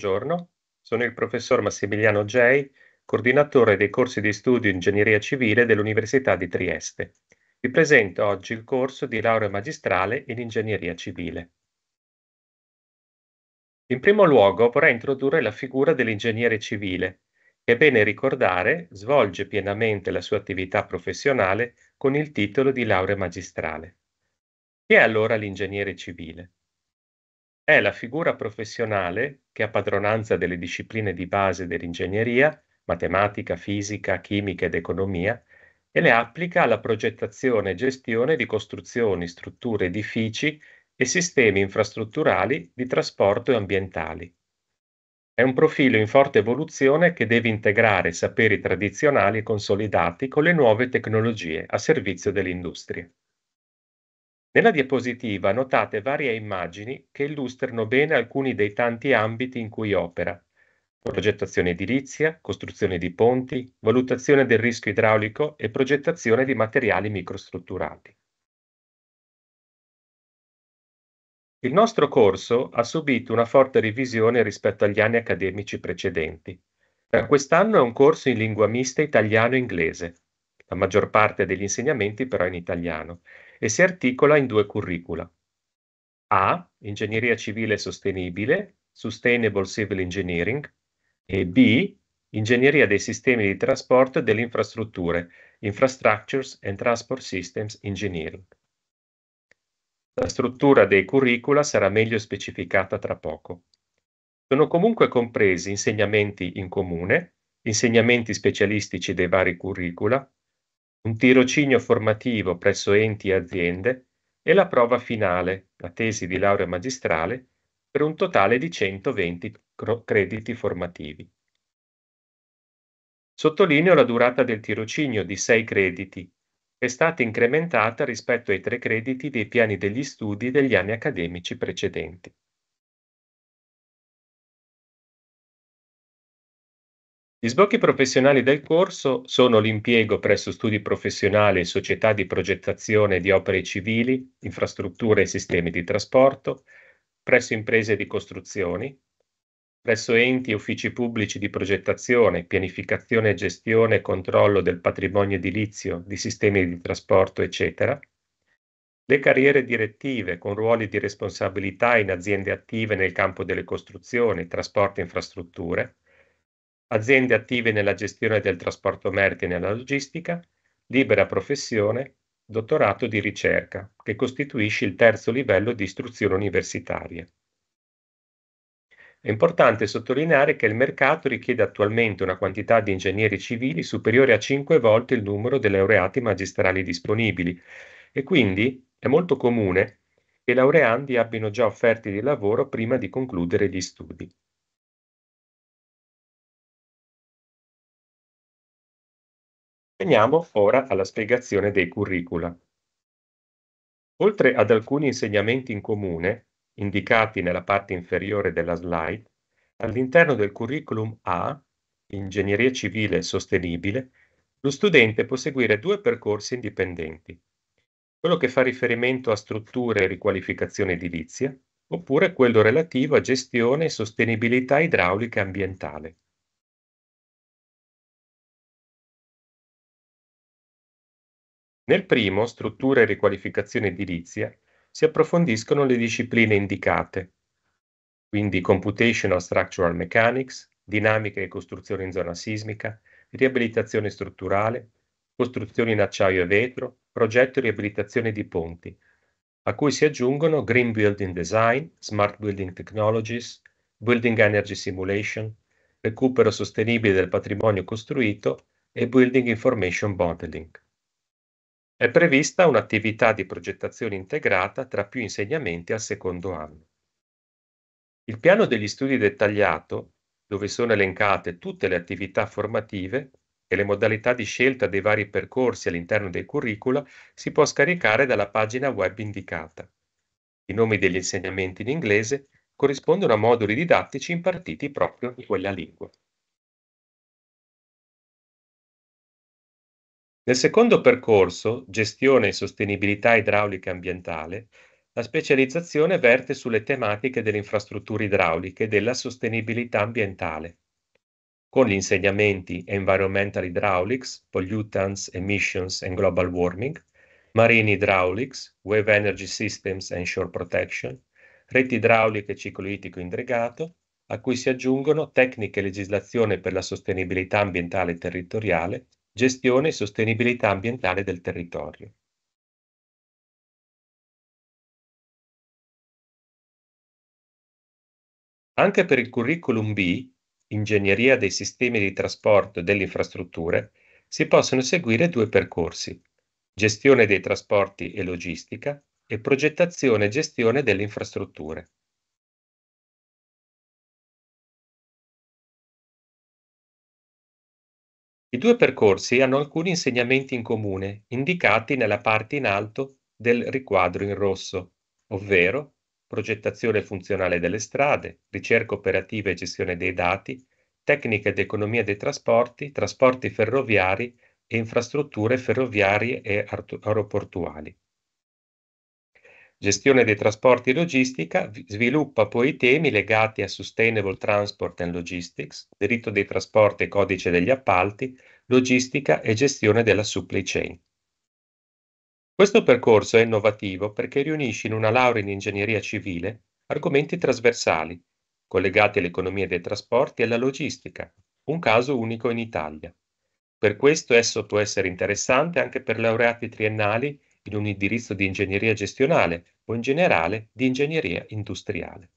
Buongiorno, sono il professor Massimiliano Gei, coordinatore dei corsi di studio Ingegneria Civile dell'Università di Trieste. Vi presento oggi il corso di laurea magistrale in Ingegneria Civile. In primo luogo vorrei introdurre la figura dell'ingegnere civile, che è bene ricordare svolge pienamente la sua attività professionale con il titolo di laurea magistrale. Chi è allora l'ingegnere civile? È la figura professionale che ha padronanza delle discipline di base dell'ingegneria, matematica, fisica, chimica ed economia, e le applica alla progettazione e gestione di costruzioni, strutture, edifici e sistemi infrastrutturali di trasporto e ambientali. È un profilo in forte evoluzione che deve integrare saperi tradizionali consolidati con le nuove tecnologie a servizio dell'industria. Nella diapositiva notate varie immagini che illustrano bene alcuni dei tanti ambiti in cui opera. Progettazione edilizia, costruzione di ponti, valutazione del rischio idraulico e progettazione di materiali microstrutturati. Il nostro corso ha subito una forte revisione rispetto agli anni accademici precedenti. Quest'anno è un corso in lingua mista italiano-inglese, la maggior parte degli insegnamenti però in italiano, e si articola in due curricula. A, Ingegneria Civile Sostenibile, Sustainable Civil Engineering, e B, Ingegneria dei Sistemi di Trasporto e delle Infrastrutture, Infrastructures and Transport Systems Engineering. La struttura dei curricula sarà meglio specificata tra poco. Sono comunque compresi insegnamenti in comune, insegnamenti specialistici dei vari curricula, un tirocinio formativo presso enti e aziende e la prova finale, la tesi di laurea magistrale, per un totale di 120 crediti formativi. Sottolineo la durata del tirocinio di 6 crediti, è stata incrementata rispetto ai 3 crediti dei piani degli studi degli anni accademici precedenti. Gli sbocchi professionali del corso sono l'impiego presso studi professionali e società di progettazione di opere civili, infrastrutture e sistemi di trasporto, presso imprese di costruzioni, presso enti e uffici pubblici di progettazione, pianificazione, gestione e controllo del patrimonio edilizio, di sistemi di trasporto, eccetera, le carriere direttive con ruoli di responsabilità in aziende attive nel campo delle costruzioni, trasporti e infrastrutture, aziende attive nella gestione del trasporto merci e nella logistica, libera professione, dottorato di ricerca, che costituisce il terzo livello di istruzione universitaria. È importante sottolineare che il mercato richiede attualmente una quantità di ingegneri civili superiore a 5 volte il numero dei laureati magistrali disponibili e quindi è molto comune che i laureandi abbiano già offerte di lavoro prima di concludere gli studi. Veniamo ora alla spiegazione dei curricula. Oltre ad alcuni insegnamenti in comune, indicati nella parte inferiore della slide, all'interno del curriculum A, Ingegneria civile sostenibile, lo studente può seguire due percorsi indipendenti, quello che fa riferimento a strutture e riqualificazione edilizia, oppure quello relativo a gestione e sostenibilità idraulica e ambientale. Nel primo, Struttura e riqualificazione edilizia, si approfondiscono le discipline indicate, quindi Computational Structural Mechanics, Dinamica e costruzione in zona sismica, Riabilitazione strutturale, Costruzioni in acciaio e vetro, Progetto e riabilitazione di ponti, a cui si aggiungono Green Building Design, Smart Building Technologies, Building Energy Simulation, Recupero sostenibile del patrimonio costruito e Building Information Modeling. È prevista un'attività di progettazione integrata tra più insegnamenti al secondo anno. Il piano degli studi dettagliato, dove sono elencate tutte le attività formative e le modalità di scelta dei vari percorsi all'interno dei curricula, si può scaricare dalla pagina web indicata. I nomi degli insegnamenti in inglese corrispondono a moduli didattici impartiti proprio in quella lingua. Nel secondo percorso, gestione e sostenibilità idraulica e ambientale, la specializzazione verte sulle tematiche delle infrastrutture idrauliche e della sostenibilità ambientale, con gli insegnamenti Environmental Hydraulics, Pollutants, Emissions and Global Warming, Marine Hydraulics, Wave Energy Systems and Shore Protection, reti idrauliche e ciclo ittico indregato, a cui si aggiungono tecniche e legislazione per la sostenibilità ambientale e territoriale Gestione e sostenibilità ambientale del territorio. Anche per il curriculum B, Ingegneria dei sistemi di trasporto e delle infrastrutture, si possono seguire due percorsi, Gestione dei trasporti e logistica e Progettazione e gestione delle infrastrutture. I due percorsi hanno alcuni insegnamenti in comune, indicati nella parte in alto del riquadro in rosso, ovvero progettazione funzionale delle strade, ricerca operativa e gestione dei dati, tecnica ed economia dei trasporti, trasporti ferroviari e infrastrutture ferroviarie e aeroportuali gestione dei trasporti e logistica, sviluppa poi i temi legati a Sustainable Transport and Logistics, diritto dei trasporti e codice degli appalti, logistica e gestione della supply chain. Questo percorso è innovativo perché riunisce in una laurea in ingegneria civile argomenti trasversali, collegati all'economia dei trasporti e alla logistica, un caso unico in Italia. Per questo esso può essere interessante anche per laureati triennali in un indirizzo di ingegneria gestionale o in generale di ingegneria industriale.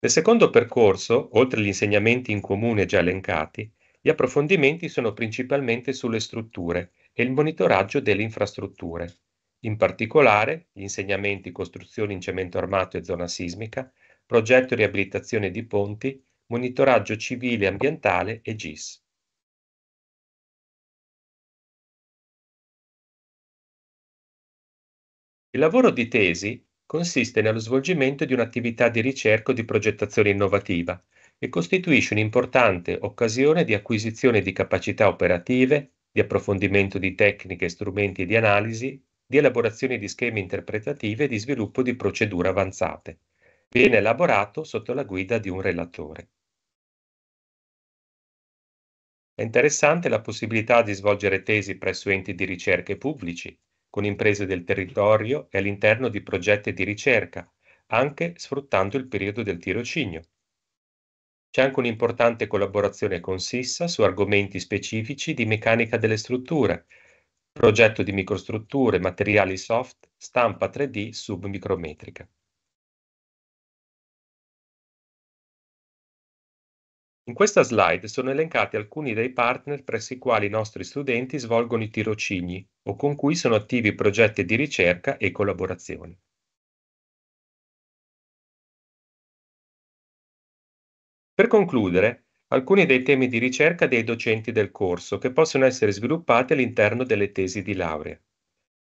Nel secondo percorso, oltre agli insegnamenti in comune già elencati, gli approfondimenti sono principalmente sulle strutture e il monitoraggio delle infrastrutture. In particolare, gli insegnamenti costruzioni in cemento armato e zona sismica, progetto e riabilitazione di ponti, monitoraggio civile e ambientale e GIS. Il lavoro di tesi consiste nello svolgimento di un'attività di ricerca o di progettazione innovativa e costituisce un'importante occasione di acquisizione di capacità operative, di approfondimento di tecniche, strumenti di analisi, di elaborazione di schemi interpretativi e di sviluppo di procedure avanzate. Viene elaborato sotto la guida di un relatore. È interessante la possibilità di svolgere tesi presso enti di ricerche pubblici, con imprese del territorio e all'interno di progetti di ricerca, anche sfruttando il periodo del tirocinio. C'è anche un'importante collaborazione con Sissa su argomenti specifici di meccanica delle strutture, progetto di microstrutture, materiali soft, stampa 3D submicrometrica. In questa slide sono elencati alcuni dei partner presso i quali i nostri studenti svolgono i tirocini o con cui sono attivi progetti di ricerca e collaborazioni. Per concludere, alcuni dei temi di ricerca dei docenti del corso che possono essere sviluppati all'interno delle tesi di laurea.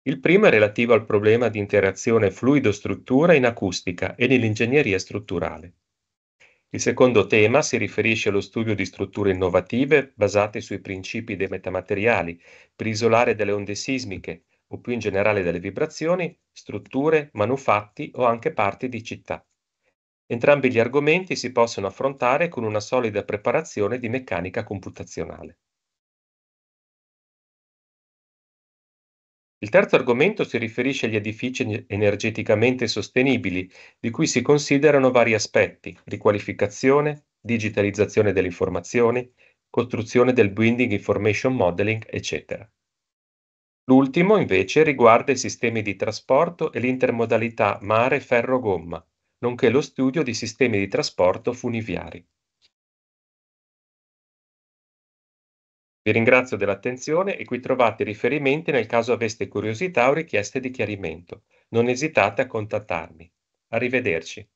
Il primo è relativo al problema di interazione fluido-struttura in acustica e nell'ingegneria strutturale. Il secondo tema si riferisce allo studio di strutture innovative basate sui principi dei metamateriali per isolare delle onde sismiche o più in generale delle vibrazioni, strutture, manufatti o anche parti di città. Entrambi gli argomenti si possono affrontare con una solida preparazione di meccanica computazionale. Il terzo argomento si riferisce agli edifici energeticamente sostenibili, di cui si considerano vari aspetti, riqualificazione, digitalizzazione delle informazioni, costruzione del Building Information Modeling, eccetera. L'ultimo invece riguarda i sistemi di trasporto e l'intermodalità mare-ferro-gomma, nonché lo studio di sistemi di trasporto funiviari. Vi ringrazio dell'attenzione e qui trovate riferimenti nel caso aveste curiosità o richieste di chiarimento. Non esitate a contattarmi. Arrivederci.